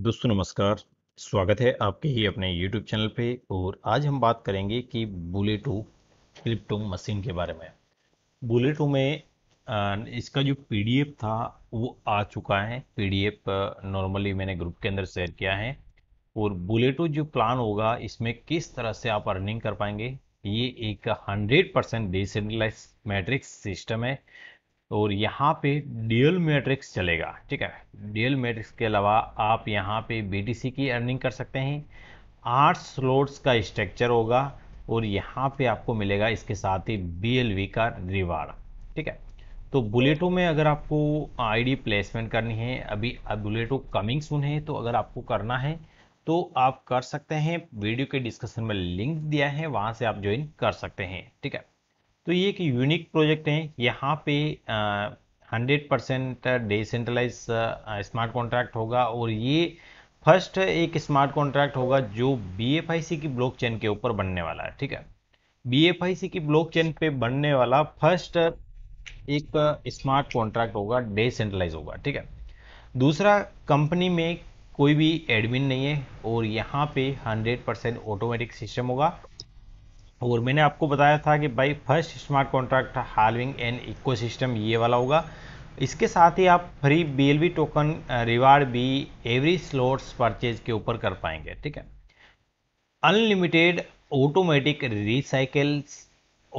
दोस्तों नमस्कार स्वागत है आपके ही अपने YouTube चैनल पे और आज हम बात करेंगे कि बुलेटो क्रिप्टो मशीन के बारे में बुलेटो में इसका जो पी था वो आ चुका है पीडीएफ नॉर्मली मैंने ग्रुप के अंदर शेयर किया है और बुलेटो जो प्लान होगा इसमें किस तरह से आप अर्निंग कर पाएंगे ये एक hundred percent decentralise matrix system है और यहाँ पे डीएल मैट्रिक्स चलेगा ठीक है डीएल मैट्रिक्स के अलावा आप यहाँ पे बी की अर्निंग कर सकते हैं आठ स्लोट्स का स्ट्रक्चर होगा और यहाँ पे आपको मिलेगा इसके साथ ही बी का रिवार्ड ठीक है तो बुलेटो में अगर आपको आईडी प्लेसमेंट करनी है अभी बुलेटो कमिंग सुन है तो अगर आपको करना है तो आप कर सकते हैं वीडियो के डिस्कशन में लिंक दिया है वहाँ से आप ज्वाइन कर सकते हैं ठीक है तो ये एक यूनिक प्रोजेक्ट है यहाँ पे hundred percent decentralise smart contract होगा और ये फर्स्ट एक स्मार्ट कॉन्ट्रैक्ट होगा जो बी की ब्लॉकचेन के ऊपर बनने वाला है ठीक है बी की ब्लॉकचेन पे बनने वाला फर्स्ट एक स्मार्ट कॉन्ट्रैक्ट होगा डिसेंट्रलाइज होगा ठीक है दूसरा कंपनी में कोई भी एडमिन नहीं है और यहाँ पे 100 परसेंट ऑटोमेटिक सिस्टम होगा और मैंने आपको बताया था कि भाई first smart contract having and ecosystem ये वाला होगा इसके साथ ही आप फ्री बी टोकन रिवार्ड भी एवरी स्लोट्स परचेज के ऊपर कर पाएंगे ठीक है unlimited automatic recycles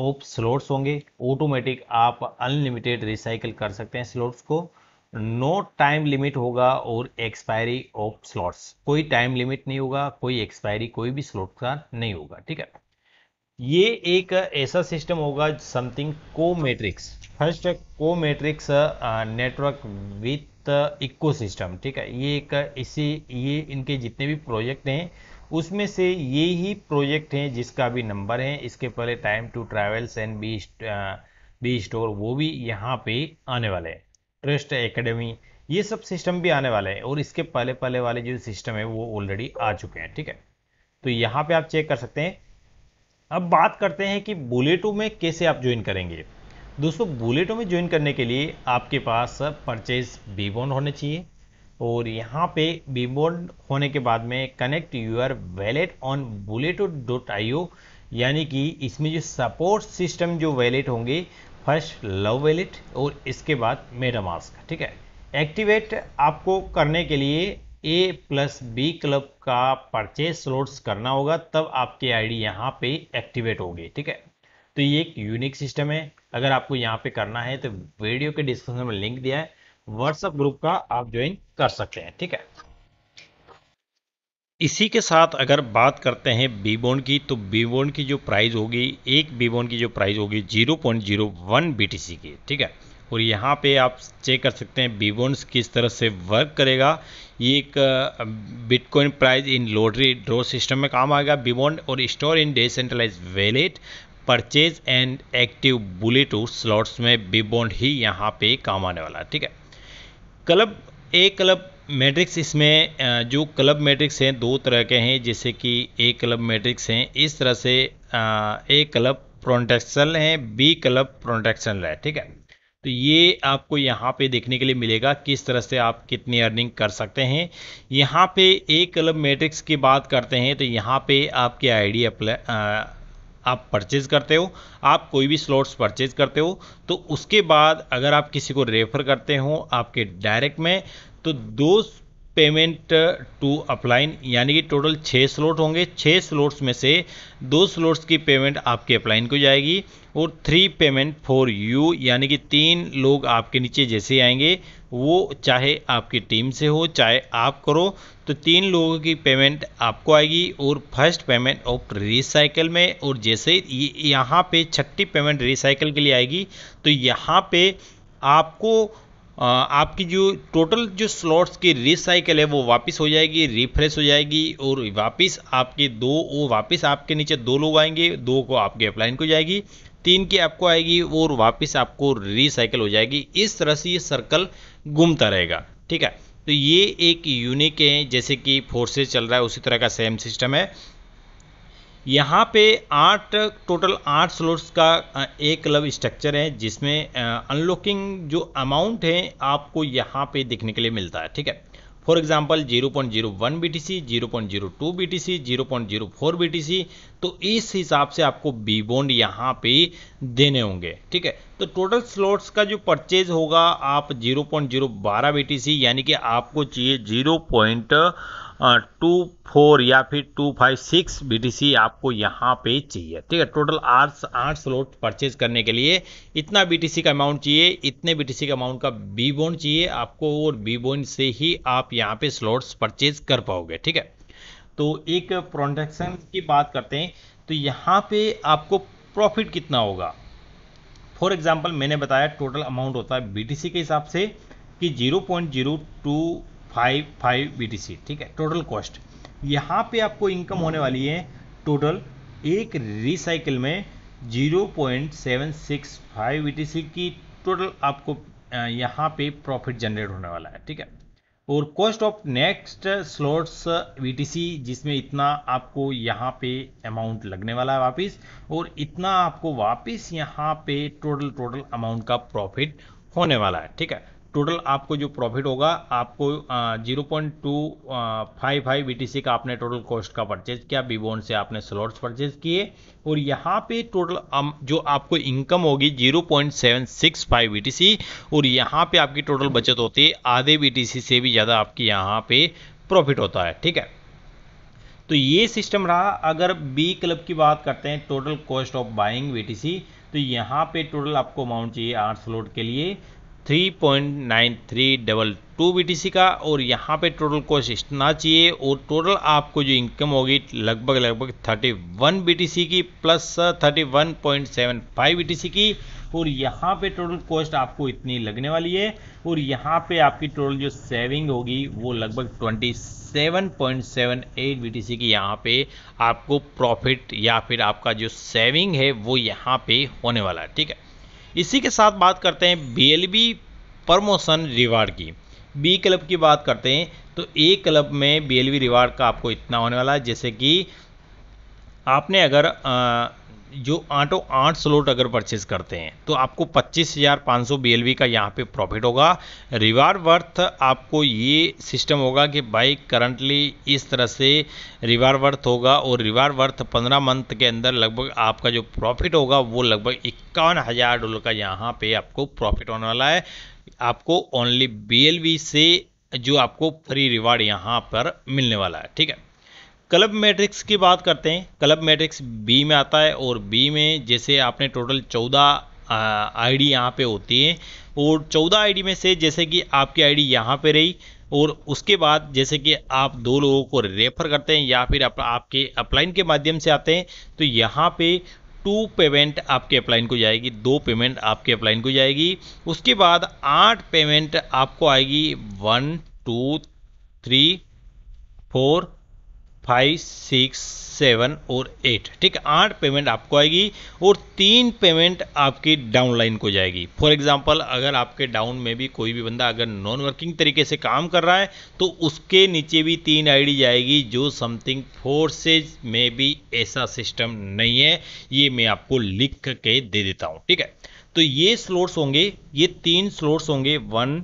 of slots होंगे ऑटोमेटिक आप अनलिमिटेड रिसाइकिल कर सकते हैं स्लोट्स को नो टाइम लिमिट होगा और एक्सपायरी ऑफ स्लॉट्स कोई टाइम लिमिट नहीं होगा कोई एक्सपायरी कोई भी स्लॉट का नहीं होगा ठीक है ये एक ऐसा सिस्टम होगा समथिंग को मैट्रिक्स फर्स्ट को matrix network with ecosystem ठीक है ये एक इसी ये इनके जितने भी प्रोजेक्ट हैं उसमें से ये ही प्रोजेक्ट हैं जिसका भी नंबर है इसके पहले time to travels and B B store वो भी यहाँ पे आने वाले हैं ट्रस्ट एकेडमी ये सब सिस्टम भी आने वाले हैं और इसके पहले पहले वाले जो सिस्टम है वो ऑलरेडी आ चुके हैं ठीक है तो यहाँ पे आप चेक कर सकते हैं अब बात करते हैं कि बुलेटो में कैसे आप ज्वाइन करेंगे दोस्तों बुलेटो में ज्वाइन करने के लिए आपके पास परचेज बी बॉन्ड होने चाहिए और यहाँ पे बी बॉन्ड होने के बाद में connect your wallet on bulleto dot I यानी कि इसमें जो सपोर्ट सिस्टम जो वैलेट होंगे फर्स्ट लव वैलेट और इसके बाद मेडामास्क ठीक है एक्टिवेट आपको करने के लिए ए प्लस बी क्लब का परचेज स्लोट्स करना होगा तब आई आईडी यहाँ पे एक्टिवेट होगी ठीक है तो ये एक यूनिक सिस्टम है अगर आपको यहाँ पे करना है तो वीडियो के डिस्क्रिप्शन में लिंक दिया है व्हाट्सएप ग्रुप का आप ज्वाइन कर सकते हैं ठीक है इसी के साथ अगर बात करते हैं बीबोन की तो बीबोन की जो प्राइस होगी एक बीबोन की जो प्राइस होगी जीरो पॉइंट जीरो वन की ठीक है और यहाँ पे आप चेक कर सकते हैं बीबोन किस तरह से वर्क करेगा ये एक bitcoin price in lottery draw system में काम आएगा बिबॉन्ड और store in decentralise wallet purchase and active bulleto slots में बिबॉन्ड ही यहाँ पे काम आने वाला है ठीक है क्लब ए क्लब मैट्रिक्स इसमें जो क्लब मैट्रिक्स हैं दो तरह के हैं जैसे कि ए क्लब मैट्रिक्स हैं इस तरह से ए क्लब प्रोटेक्शनल हैं बी क्लब प्रोटेक्शनल है ठीक है तो ये आपको यहाँ पे देखने के लिए मिलेगा किस तरह से आप कितनी अर्निंग कर सकते हैं यहाँ पे एक कलम मैट्रिक्स की बात करते हैं तो यहाँ पे आपकी आईडी अप्लाई आप परचेज़ करते हो आप कोई भी स्लॉट्स परचेज़ करते हो तो उसके बाद अगर आप किसी को रेफ़र करते हो आपके डायरेक्ट में तो दो पेमेंट टू अपलाइन यानी कि टोटल छः स्लॉट होंगे छः स्लॉट्स में से दो स्लॉट्स की पेमेंट आपके अपलाइन को जाएगी और थ्री पेमेंट फॉर यू यानी कि तीन लोग आपके नीचे जैसे आएंगे वो चाहे आपकी टीम से हो चाहे आप करो तो तीन लोगों की पेमेंट आपको आएगी और फर्स्ट पेमेंट ऑफ रिसाइकल में और जैसे यहाँ पे छठी पेमेंट रिसाइकल के लिए आएगी तो यहाँ पे आपको आपकी जो टोटल जो स्लॉट्स की रिसाइकल है वो वापस हो जाएगी रिफ्रेश हो जाएगी और वापस आपके दो वो वापस आपके नीचे दो लोग आएंगे दो को आपके अपलाइन को जाएगी तीन की आपको आएगी और वापस आपको रिसाइकल हो जाएगी इस तरह से ये सर्कल घूमता रहेगा ठीक है तो ये एक यूनिक है जैसे कि फोर्सेज चल रहा है उसी तरह का सेम सिस्टम है यहाँ पे आठ टोटल आठ स्लोट्स का एक लव स्ट्रक्चर है जिसमें अनलॉकिंग जो अमाउंट है आपको यहाँ पे देखने के लिए मिलता है ठीक है for example 0.01 B T C zero point तो इस हिसाब से आपको बी बॉन्ड यहाँ पे देने होंगे ठीक है तो टोटल स्लॉट्स का जो परचेज होगा आप 0.012 पॉइंट यानी कि आपको चाहिए 0. टू फोर या फिर टू फाइव सिक्स बी आपको यहाँ पे चाहिए ठीक है टोटल आठ आठ स्लॉट परचेज करने के लिए इतना बी का अमाउंट चाहिए इतने बी का अमाउंट का बी बोन चाहिए आपको और बी बोन से ही आप यहाँ पे स्लॉट्स परचेज कर पाओगे ठीक है तो एक प्रोडक्शन की बात करते हैं तो यहाँ पे आपको प्रॉफिट कितना होगा फॉर एग्जाम्पल मैंने बताया टोटल अमाउंट होता है बी के हिसाब से कि zero point zero two five five B ठीक है टोटल कॉस्ट यहाँ पे आपको इनकम होने वाली है टोटल एक रिसाइकिल में 0.765 सी की टोटल आपको यहाँ पे प्रॉफिट जनरेट होने वाला है ठीक है और cost of next slots BTC जिसमें इतना आपको यहाँ पे अमाउंट लगने वाला है वापस और इतना आपको वापस यहाँ पे टोटल टोटल अमाउंट का प्रॉफिट होने वाला है ठीक है टोटल आपको जो प्रॉफिट होगा आपको zero point two five five B का आपने टोटल कॉस्ट का परचेज किया बीबोन से आपने स्लॉट्स परचेज किए और यहाँ पे टोटल जो आपको इनकम होगी zero point seven six five B और यहाँ पे आपकी टोटल बचत होती है आधे बी से भी ज़्यादा आपकी यहाँ पे प्रॉफिट होता है ठीक है तो ये सिस्टम रहा अगर बी क्लब की बात करते हैं टोटल कॉस्ट ऑफ बाइंग वी तो यहाँ पे टोटल आपको अमाउंट चाहिए आठ स्लोट के लिए 3.9322 BTC का और यहाँ पे टोटल कॉस्ट इतना चाहिए और टोटल आपको जो इनकम होगी लगभग लगभग 31 BTC की प्लस 31.75 BTC की और यहाँ पे टोटल कॉस्ट आपको इतनी लगने वाली है और यहाँ पे आपकी टोटल जो सेविंग होगी वो लगभग 27.78 BTC की यहाँ पे आपको प्रॉफिट या फिर आपका जो सेविंग है वो यहाँ पे होने वाला है ठीक है इसी के साथ बात करते हैं बी प्रमोशन रिवार्ड की बी क्लब की बात करते हैं तो ए क्लब में बी रिवार्ड का आपको इतना होने वाला है जैसे कि आपने अगर आ, जो आठों आठ स्लोट अगर परचेज करते हैं तो आपको पच्चीस हज़ार पाँच सौ बी का यहाँ पे प्रॉफिट होगा रिवार्ड वर्थ आपको ये सिस्टम होगा कि बाइक करंटली इस तरह से रिवार वर्थ होगा और रिवार्ड वर्थ पंद्रह मंथ के अंदर लगभग आपका जो प्रॉफिट होगा वो लगभग इक्यावन हज़ार डॉलर का यहाँ पे आपको प्रॉफिट होने वाला है आपको ओनली बी से जो आपको फ्री रिवार्ड यहाँ पर मिलने वाला है ठीक है क्लब मैट्रिक्स की बात करते हैं क्लब मैट्रिक्स बी में आता है और बी में जैसे आपने टोटल चौदह आईडी यहाँ पर होती है और चौदह आईडी में से जैसे कि आपकी आईडी यहाँ पर रही और उसके बाद जैसे कि आप दो लोगों को रेफर करते हैं या फिर आप, आपके अपलाइन के माध्यम से आते हैं तो यहाँ पर टू पेमेंट आपके अपलाइन को जाएगी दो पेमेंट आपके अपलाइन को जाएगी उसके बाद आठ पेमेंट आपको आएगी one two three four five six seven और एट ठीक है आठ पेमेंट आपको आएगी और तीन पेमेंट आपकी डाउन लाइन को जाएगी फॉर एग्जांपल अगर आपके डाउन में भी कोई भी बंदा अगर नॉन वर्किंग तरीके से काम कर रहा है तो उसके नीचे भी तीन आईडी जाएगी जो समथिंग फोर्सेज में भी ऐसा सिस्टम नहीं है ये मैं आपको लिख के दे देता हूँ ठीक है तो ये स्लोट्स होंगे ये तीन स्लोट्स होंगे वन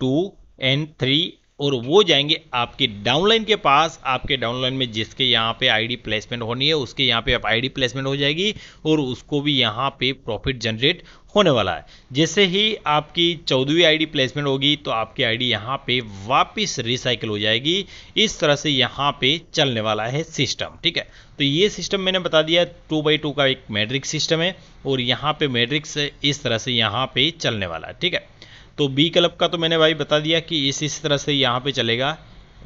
टू एंड थ्री और वो जाएंगे आपके डाउनलाइन के पास आपके डाउनलाइन में जिसके यहाँ पे आईडी प्लेसमेंट होनी है उसके यहाँ पे आप आईडी प्लेसमेंट हो जाएगी और उसको भी यहाँ पे प्रॉफिट जनरेट होने वाला है जैसे ही आपकी चौदहवीं आईडी प्लेसमेंट होगी तो आपकी आईडी यहाँ पे वापस रिसाइकिल हो जाएगी इस तरह से यहाँ पे चलने वाला है सिस्टम ठीक है तो ये सिस्टम मैंने बता दिया टू बाई टू का एक मेट्रिक सिस्टम है और यहाँ पे मैट्रिक्स इस तरह से यहाँ पे चलने वाला है ठीक है तो बी क्लब का तो मैंने भाई बता दिया कि इस इस तरह से यहाँ पे चलेगा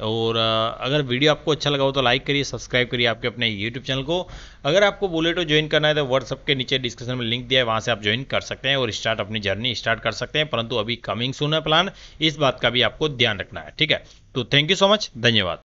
और अगर वीडियो आपको अच्छा लगा हो तो लाइक करिए सब्सक्राइब करिए आपके अपने यूट्यूब चैनल को अगर आपको बुलेटो तो ज्वाइन करना है तो व्हाट्सअप के नीचे डिस्क्रिप्शन में लिंक दिया है वहाँ से आप ज्वाइन कर सकते हैं और स्टार्ट अपनी जर्नी स्टार्ट कर सकते हैं परंतु अभी कमिंग सुन है प्लान इस बात का भी आपको ध्यान रखना है ठीक है तो थैंक यू सो मच धन्यवाद